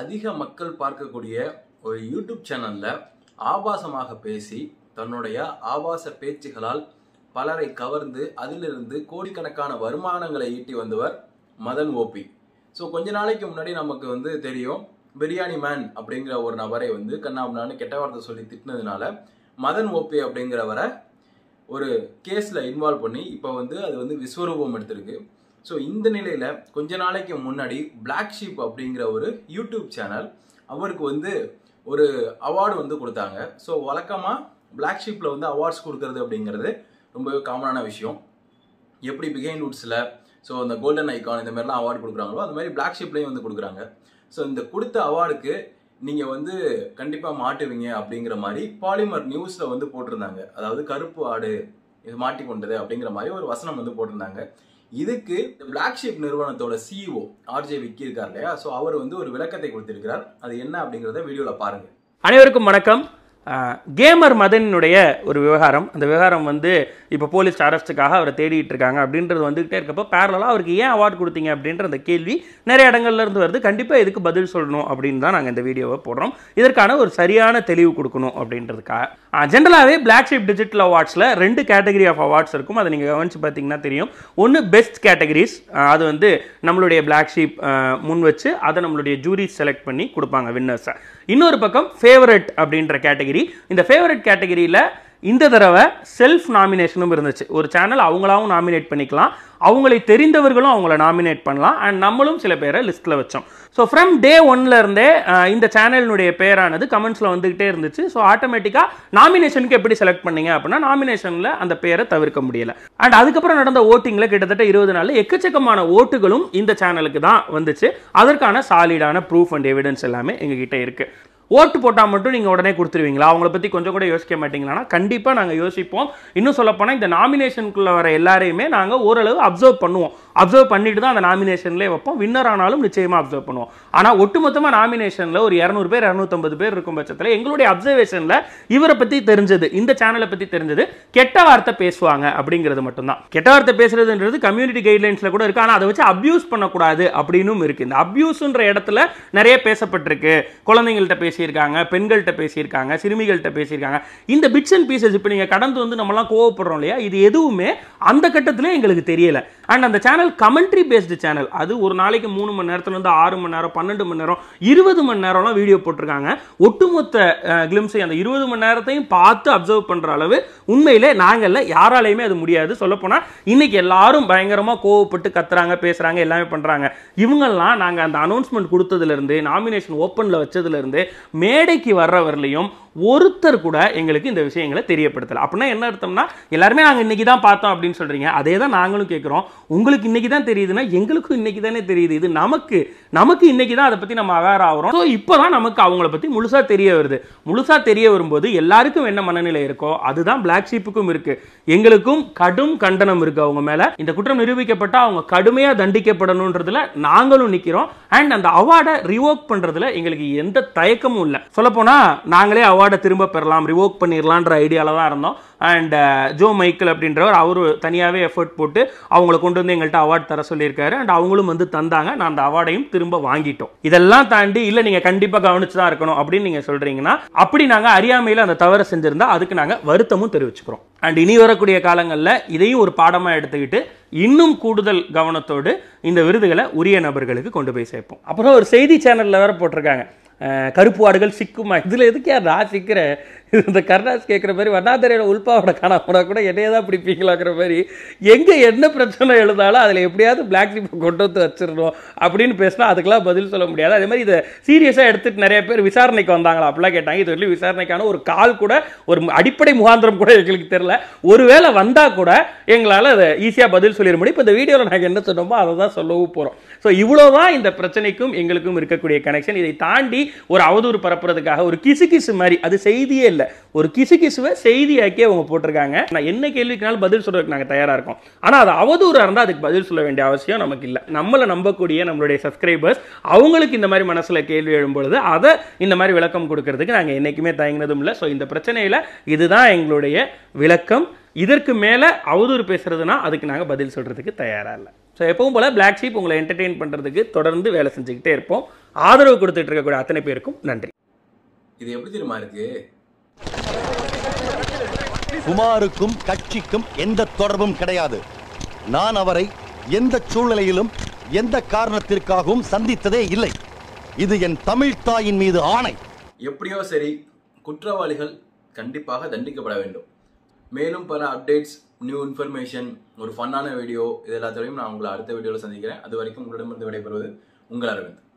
அதிக மக்கள் பார்க்கக்கூடிய ஒரு யூடியூப் சேனலில் ஆபாசமாக பேசி தன்னுடைய ஆபாச பேச்சுகளால் பலரை கவர்ந்து அதிலிருந்து கோடிக்கணக்கான வருமானங்களை ஈட்டி வந்தவர் மதன் ஓபி ஸோ கொஞ்ச நாளைக்கு முன்னாடி நமக்கு வந்து தெரியும் பிரியாணி மேன் அப்படிங்கிற ஒரு நபரை வந்து கண்ணாமண்ணான்னு கெட்ட வார்த்தை சொல்லி திட்டினதுனால மதன் ஓபி அப்படிங்கிறவரை ஒரு கேஸில் இன்வால்வ் பண்ணி இப்போ வந்து அது வந்து விஸ்வரூபம் எடுத்திருக்கு ஸோ இந்த நிலையில் கொஞ்ச நாளைக்கு முன்னாடி பிளாக் ஷீப் அப்படிங்கிற ஒரு யூடியூப் சேனல் அவருக்கு வந்து ஒரு அவார்டு வந்து கொடுத்தாங்க ஸோ வழக்கமாக பிளாக் ஷீப்பில் வந்து அவார்ட்ஸ் கொடுக்கறது அப்படிங்கிறது ரொம்பவே காமனான விஷயம் எப்படி பிகைன் வுட்ஸில் ஸோ அந்த கோல்டன் ஐக்கான் இந்த மாதிரிலாம் அவார்டு கொடுக்குறாங்களோ அந்த மாதிரி பிளாக் ஷீப்லேயும் வந்து கொடுக்குறாங்க ஸோ இந்த கொடுத்த அவார்டுக்கு நீங்கள் வந்து கண்டிப்பாக மாட்டுவீங்க அப்படிங்கிற மாதிரி பாலிமர் நியூஸில் வந்து போட்டிருந்தாங்க அதாவது கருப்பு ஆடு இது மாட்டி கொண்டது அப்படிங்கிற மாதிரி ஒரு வசனம் வந்து போட்டிருந்தாங்க இதுக்கு பிளாக் ஷீப் நிறுவனத்தோட ஆர் ஆர்ஜே e விக்கி இருக்கார் இல்லையா ஸோ அவர் வந்து ஒரு விளக்கத்தை கொடுத்திருக்கிறார் அது என்ன அப்படிங்கிறத வீடியோவில் பாருங்கள் அனைவருக்கும் வணக்கம் கேமர் மதனினுடைய ஒரு விவகாரம் அந்த விவகாரம் வந்து இப்போ போலீஸ் அரெஸ்ட்டுக்காக அவரை தேடிட்டு இருக்காங்க அப்படின்றது வந்துகிட்டே இருக்கப்போ பேரலாக அவருக்கு ஏன் அவார்டு கொடுத்தீங்க அப்படின்ற அந்த கேள்வி நிறைய இடங்கள்லேருந்து வருது கண்டிப்பாக இதுக்கு பதில் சொல்லணும் அப்படின்னு தான் நாங்கள் இந்த வீடியோவை போடுறோம் இதற்கான ஒரு சரியான தெளிவு கொடுக்கணும் அப்படின்றதுக்காக ஜென்ரலாகவே பிளாக் ஷிப் டிஜிட்டல் அவார்ட்ஸில் ரெண்டு கேட்டகரி ஆஃப் அவார்ட்ஸ் இருக்கும் அதை நீங்கள் கவனித்து பார்த்தீங்கன்னா தெரியும் ஒன்று பெஸ்ட் கேட்டகரிஸ் அது வந்து நம்மளுடைய பிளாக் ஷீப் முன் வச்சு அதை நம்மளுடைய ஜூரி செலக்ட் பண்ணி கொடுப்பாங்க வின்னர்ஸை இன்னொரு பக்கம் ஃபேவரட் அப்படின்ற கேட்டகரி கேட்டகிரி இந்த ஃபேவரட் கேட்டகிரியில் இந்த தடவை செல்ஃப் நாமினேஷனும் இருந்துச்சு ஒரு சேனல் அவங்களாவும் நாமினேட் பண்ணிக்கலாம் அவங்களை தெரிந்தவர்களும் அவங்கள நாமினேட் பண்ணலாம் அண்ட் நம்மளும் சில பேரை லிஸ்ட்டில் வச்சோம் ஸோ ஃப்ரம் டே இருந்தே இந்த சேனலினுடைய பேரானது கமெண்ட்ஸில் வந்துக்கிட்டே இருந்துச்சு ஸோ ஆட்டோமேட்டிக்காக நாமினேஷனுக்கு எப்படி செலக்ட் பண்ணீங்க அப்படின்னா நாமினேஷனில் அந்த பேரை தவிர்க்க முடியல அண்ட் அதுக்கப்புறம் நடந்த ஓட்டிங்கில் கிட்டத்தட்ட இருபது நாளில் எக்கச்சக்கமான ஓட்டுகளும் இந்த சேனலுக்கு தான் வந்துச்சு அதற்கான சாலிடான ப்ரூஃப் அண்ட் எவிடன்ஸ் எல்லாமே எங்ககிட்ட இருக்குது ஓட்டு போட்டால் மட்டும் நீங்கள் உடனே கொடுத்துருவீங்களா அவங்கள பற்றி கொஞ்சம் கூட யோசிக்க மாட்டீங்களா கண்டிப்பாக நாங்கள் யோசிப்போம் இன்னும் சொல்லப்போனால் இந்த நாமினேஷனுக்குள்ளே வர எல்லாரையுமே நாங்கள் ஓரளவு அப்சர்வ் பண்ணுவோம் அப்சர்வ் பண்ணிட்டு தான் அந்த நாமினேஷன்லேயே வைப்போம் வின்னர் ஆனாலும் நிச்சயமாக அப்சர்வ் பண்ணுவோம் ஆனால் ஒட்டுமொத்தமாக நாமினேஷனில் ஒரு இரநூறு பேர் இரநூத்தம்பது பேர் இருக்கும் பட்சத்தில் எங்களுடைய அப்சர்வேஷனில் இவரை பற்றி தெரிஞ்சது இந்த சேனலை பற்றி தெரிஞ்சது கெட்ட வார்த்தை பேசுவாங்க அப்படிங்கிறது மட்டும்தான் கெட்ட வார்த்தை பேசுறதுன்றது கம்யூனிட்டி கைட்லைன்ஸில் கூட இருக்குது ஆனால் அதை வச்சு அப்யூஸ் பண்ணக்கூடாது அப்படின்னும் இருக்குது இந்த அப்யூஸ்ன்ற இடத்துல நிறைய பேசப்பட்டிருக்கு குழந்தைங்கள்ட்ட பேசியிருக்காங்க பெண்கள்கிட்ட பேசியிருக்காங்க சிறுமிகள்கிட்ட பேசியிருக்காங்க இந்த பிட்ஸ் அண்ட் பீசஸ் இப்போ நீங்கள் கடந்து வந்து நம்மலாம் கோவப்படுறோம் இல்லையா இது எதுவுமே அந்த கட்டத்திலே எங்களுக்கு தெரியலை அண்ட் அந்த channel channel commentary based channel அது ஒரு நாளைக்கு மூணு மணி நேரத்துலேருந்து ஆறு மணி நேரம் பன்னெண்டு மணி நேரம் இருபது மணி நேரம்லாம் வீடியோ போட்டிருக்காங்க ஒட்டுமொத்த கிளிம்ஸை அந்த இருபது மணி நேரத்தையும் பார்த்து அப்சர்வ் பண்ணுற அளவு உண்மையிலே நாங்கள்ல யாராலையுமே அது முடியாது சொல்லப்போனால் இன்னைக்கு எல்லாரும் பயங்கரமாக கோவப்பட்டு கத்துறாங்க பேசுகிறாங்க எல்லாமே பண்ணுறாங்க இவங்கெல்லாம் நாங்கள் அந்த அனௌன்ஸ்மெண்ட் கொடுத்ததுலேருந்து நாமினேஷன் ஓப்பனில் வச்சதுலேருந்து மேடைக்கு வர்றவர்களையும் ஒருத்தர் கூட எங்களுக்கு இந்த விஷயங்களை தெரியப்படுத்தலை அப்படின்னா என்ன அர்த்தம்னா எல்லாருமே நாங்கள் இன்னைக்கு தான் பார்த்தோம் அப்படின்னு சொல்கிறீங்க அதே தான் நாங்களும் கேட்குறோம் உங்களுக்கு இன்னைக்கு தான் தெரியுதுன்னா எங்களுக்கும் இன்னைக்கு தானே தெரியுது இது நமக்கு நமக்கு இன்னைக்கு தான் அதை பற்றி நம்ம அவேர் ஆகிறோம் ஸோ இப்போ தான் நமக்கு அவங்கள பற்றி முழுசாக தெரிய வருது முழுசாக தெரிய வரும்போது எல்லாருக்கும் என்ன மனநிலை இருக்கோ அதுதான் பிளாக் ஷீப்புக்கும் இருக்குது எங்களுக்கும் கடும் கண்டனம் இருக்குது அவங்க மேலே இந்த குற்றம் நிரூபிக்கப்பட்டால் அவங்க கடுமையாக தண்டிக்கப்படணுன்றதுல நாங்களும் நிற்கிறோம் அண்ட் அந்த அவார்டை ரிவோக் பண்ணுறதுல எங்களுக்கு எந்த தயக்கமும் இல்லை சொல்லப்போனால் நாங்களே அவார்டை திரும்ப பெறலாம் ரிவோக் பண்ணிடலான்ற ஐடியாவில் தான் இருந்தோம் அண்ட் ஜோ மைக்கேல் அப்படின்றவர் அவர் தனியாகவே எஃபர்ட் போட்டு அவங்கள கொண்டு வந்து எங்கள்கிட்ட அவார்ட் தர சொல்லியிருக்காரு அண்ட் அவங்களும் வந்து தந்தாங்க நான் அந்த அவார்டையும் திரும்ப வாங்கிட்டோம் இதெல்லாம் தாண்டி இல்லை நீங்கள் கண்டிப்பாக கவனிச்சு தான் இருக்கணும் அப்படின்னு நீங்கள் சொல்கிறீங்கன்னா அப்படி நாங்கள் அறியாமையில் அந்த தவறை செஞ்சுருந்தா அதுக்கு நாங்கள் வருத்தமும் தெரிவிச்சுக்கிறோம் அண்ட் இனி வரக்கூடிய காலங்களில் இதையும் ஒரு பாடமாக எடுத்துக்கிட்டு இன்னும் கூடுதல் கவனத்தோடு இந்த விருதுகளை உரிய நபர்களுக்கு கொண்டு போய் சேர்ப்போம் அப்புறம் ஒரு செய்தி சேனலில் வேறு போட்டிருக்காங்க கருப்பு ஆடுகள் சிக்குமா இதில் எதுக்கு யார் சிக்கிற இந்த கருணாஸ் கேட்குற மாதிரி வண்ணாதரையோட உள்பாவோட காணாமனா கூட என்னையே தான் பிடிப்பீங்களாங்கிற மாதிரி எங்கே என்ன பிரச்சனை எழுதாலும் அதில் எப்படியாவது பிளாக் ஷீப்பை கொண்டு வந்து வச்சிடணும் அப்படின்னு பேசினா அதுக்கெல்லாம் பதில் சொல்ல முடியாது அதே மாதிரி இதை சீரியஸாக எடுத்துகிட்டு நிறைய பேர் விசாரணைக்கு வந்தாங்களா அப்படிலாம் கேட்டாங்க இது வரையும் விசாரணைக்கான ஒரு கால் கூட ஒரு அடிப்படை முகாந்திரம் கூட எங்களுக்கு தெரில ஒருவேளை வந்தால் கூட எங்களால் அதை ஈஸியாக பதில் சொல்லிட முடியும் இப்போ இந்த வீடியோவில் நாங்கள் என்ன சொன்னோமோ அதை தான் சொல்லவும் போகிறோம் ஸோ இவ்வளோ தான் இந்த பிரச்சனைக்கும் எங்களுக்கும் இருக்கக்கூடிய கனெக்ஷன் இதை தாண்டி ஒரு அவதூறு பரப்புறதுக்காக ஒரு கிசு கிசு மாதிரி அது செய்தியே இல்லை ஒரு கிசு கிசுவை செய்தியாக்கி அவங்க போட்டிருக்காங்க நான் என்ன கேள்விக்குனாலும் பதில் சொல்றதுக்கு நாங்கள் தயாராக இருக்கோம் ஆனால் அது அவதூறாக இருந்தால் அதுக்கு பதில் சொல்ல வேண்டிய அவசியம் நமக்கு இல்லை நம்மளை நம்பக்கூடிய நம்மளுடைய சப்ஸ்கிரைபர்ஸ் அவங்களுக்கு இந்த மாதிரி மனசில் கேள்வி எழும்பொழுது அதை இந்த மாதிரி விளக்கம் கொடுக்கறதுக்கு நாங்கள் என்றைக்குமே தயங்கினதும் இல்லை ஸோ இந்த பிரச்சனையில் இதுதான் எங்களுடைய விளக்கம் இதற்கு மேலே அவதூறு பேசுறதுனா அதுக்கு நாங்கள் பதில் சொல்கிறதுக்கு தயாராக இல்லை ஸோ எப்பவும் போல் பிளாக் ஷீப் உங்களை என்டர்டெயின் பண்ணுறதுக்கு தொடர்ந்து வேலை செஞ்சுக்கிட்டே இருப்போம் ஆதரவு கொடுத்துட்டு இருக்கக்கூடிய அத்தனை பேருக்கும் நன்றி இது எப்படி தெரியுமா இருக்குது குமாருக்கும் கட்சிக்கும் எந்த தொடர்பும் கிடையாது நான் அவரை எந்த சூழ்நிலையிலும் எந்த காரணத்திற்காகவும் சந்தித்ததே இல்லை இது என் தமிழ் தாயின் மீது ஆணை எப்படியோ சரி குற்றவாளிகள் கண்டிப்பாக தண்டிக்கப்பட வேண்டும் மேலும் பல அப்டேட்ஸ் நியூ இன்ஃபர்மேஷன் ஒரு ஃபன்னான வீடியோ இது எல்லாத்தோடையும் நான் உங்களை அடுத்த வீடியோவில் சந்திக்கிறேன் அது வரைக்கும் உங்களிடமிருந்து விடைபெறுவது உங்கள் அரவிந்த்